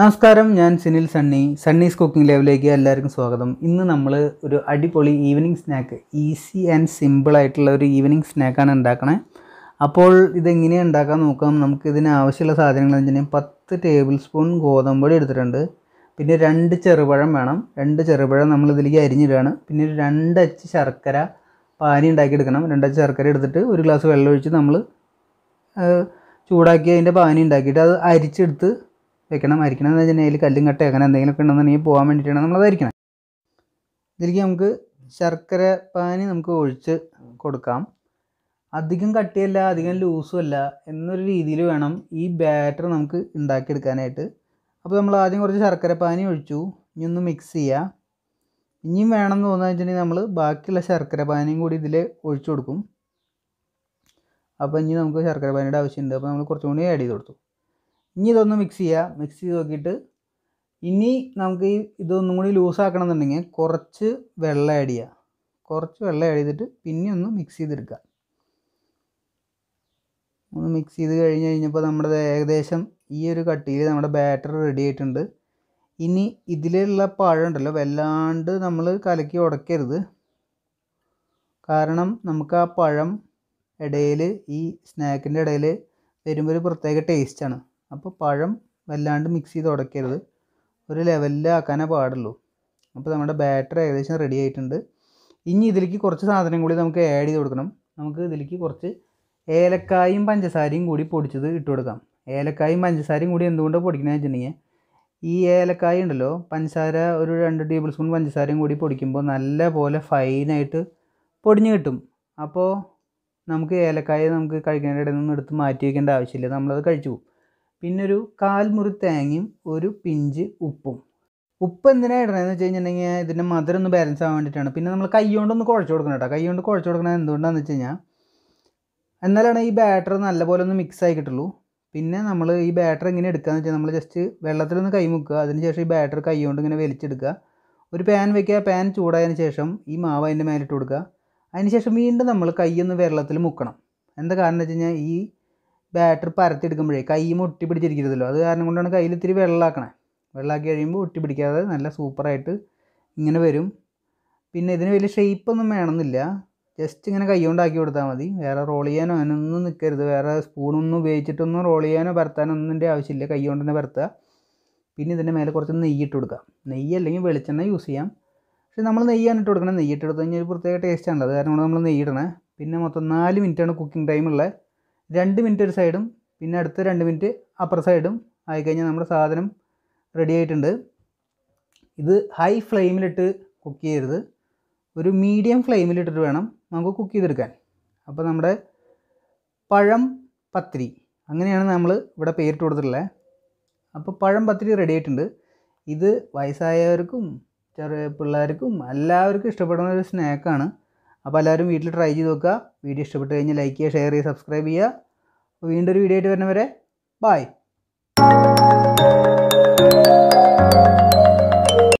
നമസ്കാരം ഞാൻ സുനിൽ സണ്ണി സണ്ണീസ് കുക്കിംഗ് ലൈവിലേക്ക് എല്ലാവർക്കും സ്വാഗതം ഇന്ന് നമ്മൾ ഒരു അടിപൊളി evening snack easy and simple ആയിട്ടുള്ള ഒരു ഈവനിങ് സ്നാക്കാണ് ഉണ്ടാക്കണേ അപ്പോൾ ഇതെങ്ങനെയാണ് ഉണ്ടാക്കാൻ നോക്കാം നമുക്ക് ഇതിന് ആവശ്യമുള്ള സാധനങ്ങൾ എന്ന് വെച്ചാൽ പത്ത് ടേബിൾ സ്പൂൺ ഗോതമ്പൊടി എടുത്തിട്ടുണ്ട് പിന്നെ രണ്ട് ചെറുപഴം വേണം രണ്ട് ചെറുപഴം നമ്മൾ ഇതിലേക്ക് അരിഞ്ഞിടുകയാണ് പിന്നെ ഒരു രണ്ടച്ച് ശർക്കര പാനി ഉണ്ടാക്കിയെടുക്കണം രണ്ടച്ച് ശർക്കര എടുത്തിട്ട് ഒരു ഗ്ലാസ് വെള്ളം ഒഴിച്ച് നമ്മൾ ചൂടാക്കി അതിൻ്റെ പാനി ഉണ്ടാക്കിയിട്ട് അത് അരിച്ചെടുത്ത് വെക്കണം മരിക്കണം എന്ന് വെച്ചാൽ അതിൽ കല്ലും കട്ട അങ്ങനെ എന്തെങ്കിലുമൊക്കെ ഉണ്ടെന്നുണ്ടെങ്കിൽ പോകാൻ വേണ്ടിയിട്ടാണ് നമ്മളത് അരിക്കണം ഇതിലേക്ക് നമുക്ക് ശർക്കര പാനി നമുക്ക് ഒഴിച്ച് കൊടുക്കാം അധികം കട്ടിയല്ല അധികം ലൂസും അല്ല എന്നൊരു രീതിയിൽ വേണം ഈ ബാറ്റർ നമുക്ക് ഉണ്ടാക്കിയെടുക്കാനായിട്ട് അപ്പോൾ നമ്മൾ ആദ്യം കുറച്ച് ശർക്കര പാനി ഒഴിച്ചു ഇനി ഒന്ന് മിക്സ് ചെയ്യുക ഇനിയും എന്ന് തോന്നുക വെച്ചിട്ടുണ്ടെങ്കിൽ നമ്മൾ ബാക്കിയുള്ള ശർക്കര പാനിയും കൂടി ഇതിൽ ഒഴിച്ചു കൊടുക്കും അപ്പോൾ ഇനി നമുക്ക് ശർക്കര പാനിയുടെ ആവശ്യമുണ്ട് അപ്പോൾ നമ്മൾ കുറച്ചും കൂടി ആഡ് ചെയ്ത് കൊടുത്തു ഇനി ഇതൊന്ന് മിക്സ് ചെയ്യുക മിക്സ് ചെയ്ത് നോക്കിയിട്ട് ഇനി നമുക്ക് ഈ ഇതൊന്നും കൂടി ലൂസാക്കണം എന്നുണ്ടെങ്കിൽ കുറച്ച് വെള്ളം ആഡ് ചെയ്യുക കുറച്ച് വെള്ളം ആഡ് ചെയ്തിട്ട് പിന്നെ ഒന്ന് മിക്സ് ചെയ്തെടുക്കുക ഒന്ന് മിക്സ് ചെയ്ത് കഴിഞ്ഞ് കഴിഞ്ഞപ്പോൾ നമ്മുടെ ഏകദേശം ഈ ഒരു കട്ടിയിൽ നമ്മുടെ ബാറ്റർ റെഡി ആയിട്ടുണ്ട് ഇനി ഇതിലുള്ള പഴം ഉണ്ടല്ലോ വല്ലാണ്ട് നമ്മൾ കലക്കി ഉടക്കരുത് കാരണം നമുക്ക് ആ പഴം ഇടയിൽ ഈ സ്നാക്കിൻ്റെ ഇടയിൽ വരുമ്പോൾ ഒരു പ്രത്യേക ടേസ്റ്റാണ് അപ്പോൾ പഴം വല്ലാണ്ട് മിക്സ് ചെയ്ത് ഉടക്കരുത് ഒരു ലെവലിൽ പാടുള്ളൂ അപ്പോൾ നമ്മുടെ ബാറ്റർ ഏകദേശം റെഡി ആയിട്ടുണ്ട് ഇനി ഇതിലേക്ക് കുറച്ച് സാധനം കൂടി നമുക്ക് ആഡ് ചെയ്ത് കൊടുക്കണം നമുക്ക് ഇതിലേക്ക് കുറച്ച് ഏലക്കായും പഞ്ചസാരയും കൂടി പൊടിച്ചത് ഇട്ട് കൊടുക്കാം ഏലക്കായും പഞ്ചസാരയും കൂടി എന്തുകൊണ്ടാണ് പൊടിക്കണമെന്ന് വെച്ചിട്ടുണ്ടെങ്കിൽ ഈ ഏലക്കായ ഉണ്ടല്ലോ പഞ്ചസാര ഒരു രണ്ട് ടേബിൾ സ്പൂൺ പഞ്ചസാരയും കൂടി പൊടിക്കുമ്പോൾ നല്ല പോലെ ഫൈനായിട്ട് പൊടിഞ്ഞ് കിട്ടും അപ്പോൾ നമുക്ക് ഏലക്കായ നമുക്ക് ഇടയിൽ നിന്ന് എടുത്ത് മാറ്റി വയ്ക്കേണ്ട ആവശ്യമില്ല നമ്മളത് കഴിച്ചു പിന്നൊരു കാൽമുറി തേങ്ങയും ഒരു പിഞ്ച് ഉപ്പും ഉപ്പ് എന്തിനാണ് ഇടണമെന്ന് വെച്ച് കഴിഞ്ഞിട്ടുണ്ടെങ്കിൽ ഇതിൻ്റെ മധുരം ഒന്ന് ബാലൻസ് ആവാൻ വേണ്ടിയിട്ടാണ് പിന്നെ നമ്മൾ കൈ കൊണ്ടൊന്ന് കുഴച്ച് കൊടുക്കണം കേട്ടോ കൈ കൊണ്ട് കുഴച്ച് കൊടുക്കണത് എന്തുകൊണ്ടാണെന്ന് വെച്ച് കഴിഞ്ഞാൽ എന്നാലാണ് ഈ ബാറ്റർ നല്ലപോലെ ഒന്ന് മിക്സ് ആയി കിട്ടുള്ളൂ പിന്നെ നമ്മൾ ഈ ബാറ്റർ എങ്ങനെ എടുക്കുകയെന്ന് വെച്ചാൽ നമ്മൾ ജസ്റ്റ് വെള്ളത്തിലൊന്ന് കൈ മുക്കുക അതിനുശേഷം ഈ ബാറ്റർ കൈ കൊണ്ട് ഇങ്ങനെ വലിച്ചെടുക്കുക ഒരു പാൻ വെക്കുക പാൻ ചൂടായതിന് ശേഷം ഈ മാവ് അതിൻ്റെ മേലിട്ട് കൊടുക്കുക അതിനുശേഷം വീണ്ടും നമ്മൾ കൈ ഒന്ന് വെള്ളത്തിൽ മുക്കണം എന്താ കാരണം എന്ന് വെച്ച് കഴിഞ്ഞാൽ ഈ പരത്തി പരത്തിയെടുക്കുമ്പോഴേ കൈ മുട്ടി പിടിച്ചിരിക്കരുതല്ലോ അത് കാരണം കൊണ്ടാണ് കയ്യിൽ ഇത്തിരി വെള്ളമാക്കണേ വെള്ളമാക്കി കഴിയുമ്പോൾ ഒട്ടി പിടിക്കാതെ നല്ല സൂപ്പറായിട്ട് ഇങ്ങനെ വരും പിന്നെ ഇതിന് വലിയ ഷെയ്പ്പൊന്നും വേണമെന്നില്ല ജസ്റ്റ് ഇങ്ങനെ കൈകൊണ്ടാക്കി കൊടുത്താൽ മതി വേറെ റോൾ ചെയ്യാനോ അതിനൊന്നും നിൽക്കരുത് വേറെ സ്പൂണൊന്നും ഉപയോഗിച്ചിട്ടൊന്നും റോൾ ചെയ്യാനോ പരത്താനോ ഒന്നിൻ്റെ ആവശ്യമില്ല കൈകൊണ്ട് തന്നെ പരത്തുക പിന്നെ ഇതിൻ്റെ മേലെ കുറച്ച് നെയ്യ് ഇട്ട് കൊടുക്കുക നെയ്യ് അല്ലെങ്കിൽ വെളിച്ചെണ്ണ യൂസ് ചെയ്യാം പക്ഷേ നമ്മൾ നെയ്യാണ് ഇട്ട് കൊടുക്കണം നെയ്യ് ഇട്ട് കൊടുത്തു കഴിഞ്ഞാൽ ഒരു പ്രത്യേക ടേസ്റ്റാണല്ലോ അത് കാരണം നമ്മൾ നെയ്യ് ഇടണേ പിന്നെ മൊത്തം നാല് മിനിറ്റാണ് കുക്കിംഗ് ടൈമുള്ളത് രണ്ട് മിനിറ്റ് ഒരു സൈഡും പിന്നെ അടുത്ത രണ്ട് മിനിറ്റ് അപ്പർ സൈഡും ആയി കഴിഞ്ഞാൽ നമ്മുടെ സാധനം റെഡി ആയിട്ടുണ്ട് ഇത് ഹൈ ഫ്ലെയിമിലിട്ട് കുക്ക് ചെയ്യരുത് ഒരു മീഡിയം ഫ്ലെയിമിലിട്ടിട്ട് വേണം നമുക്ക് കുക്ക് ചെയ്തെടുക്കാൻ അപ്പോൾ നമ്മുടെ പഴം പത്തിരി അങ്ങനെയാണ് നമ്മൾ ഇവിടെ പേരിട്ട് കൊടുത്തിട്ടുള്ളത് അപ്പോൾ പഴം പത്തിരി റെഡി ആയിട്ടുണ്ട് ഇത് വയസ്സായവർക്കും ചെറിയ പിള്ളേർക്കും എല്ലാവർക്കും ഇഷ്ടപ്പെടുന്ന ഒരു സ്നാക്കാണ് അപ്പോൾ എല്ലാവരും വീട്ടിൽ ട്രൈ ചെയ്ത് നോക്കുക വീഡിയോ ഇഷ്ടപ്പെട്ട് കഴിഞ്ഞാൽ ലൈക്ക് ചെയ്യുക ഷെയർ ചെയ്യുക സബ്സ്ക്രൈബ് ചെയ്യുക വീണ്ടും ഒരു വീഡിയോ ആയിട്ട് വരുന്നവരെ ബൈ